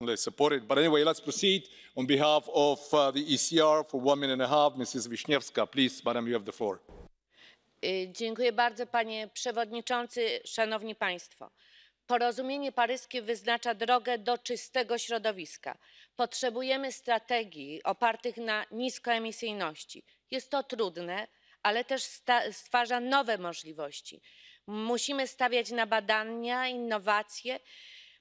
They support it. But anyway, let's proceed on behalf of uh, the ECR for one minute and a half. Mrs. Wiśniewska, please, madam, you have the floor. Y, dziękuję bardzo, panie przewodniczący. Szanowni państwo, porozumienie paryskie wyznacza drogę do czystego środowiska. Potrzebujemy strategii opartych na niskoemisyjności. Jest to trudne, ale też stwarza nowe możliwości. Musimy stawiać na badania, innowacje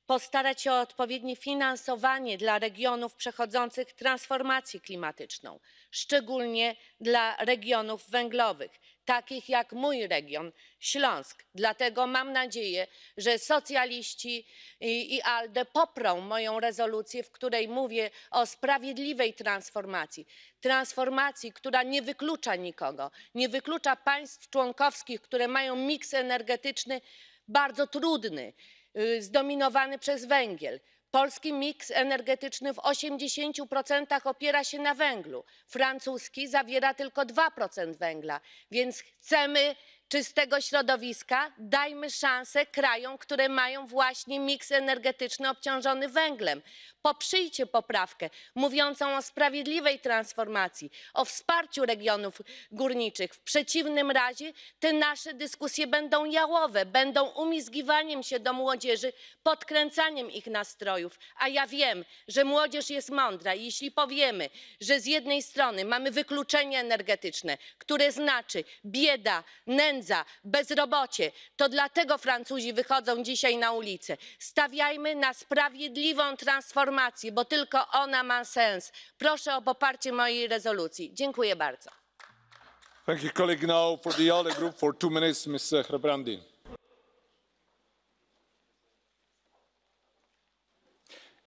postarać się o odpowiednie finansowanie dla regionów przechodzących transformację klimatyczną szczególnie dla regionów węglowych takich jak mój region śląsk. dlatego mam nadzieję że socjaliści i alde poprą moją rezolucję w której mówię o sprawiedliwej transformacji transformacji która nie wyklucza nikogo nie wyklucza państw członkowskich które mają miks energetyczny bardzo trudny Y, zdominowany przez węgiel polski miks energetyczny w 80 procentach opiera się na węglu francuski zawiera tylko dwa procent węgla więc chcemy czystego środowiska, dajmy szansę krajom, które mają właśnie miks energetyczny obciążony węglem. Poprzyjcie poprawkę mówiącą o sprawiedliwej transformacji, o wsparciu regionów górniczych. W przeciwnym razie te nasze dyskusje będą jałowe, będą umizgiwaniem się do młodzieży, podkręcaniem ich nastrojów. A ja wiem, że młodzież jest mądra i jeśli powiemy, że z jednej strony mamy wykluczenie energetyczne, które znaczy bieda, nędza, nędza, bezrobocie. To dlatego Francuzi wychodzą dzisiaj na ulicę. Stawiajmy na sprawiedliwą transformację, bo tylko ona ma sens. Proszę o poparcie mojej rezolucji. Dziękuję bardzo. Thank you, colleague. Now for the ALDE group for two minutes, Mr. Uh, Hrebrandi.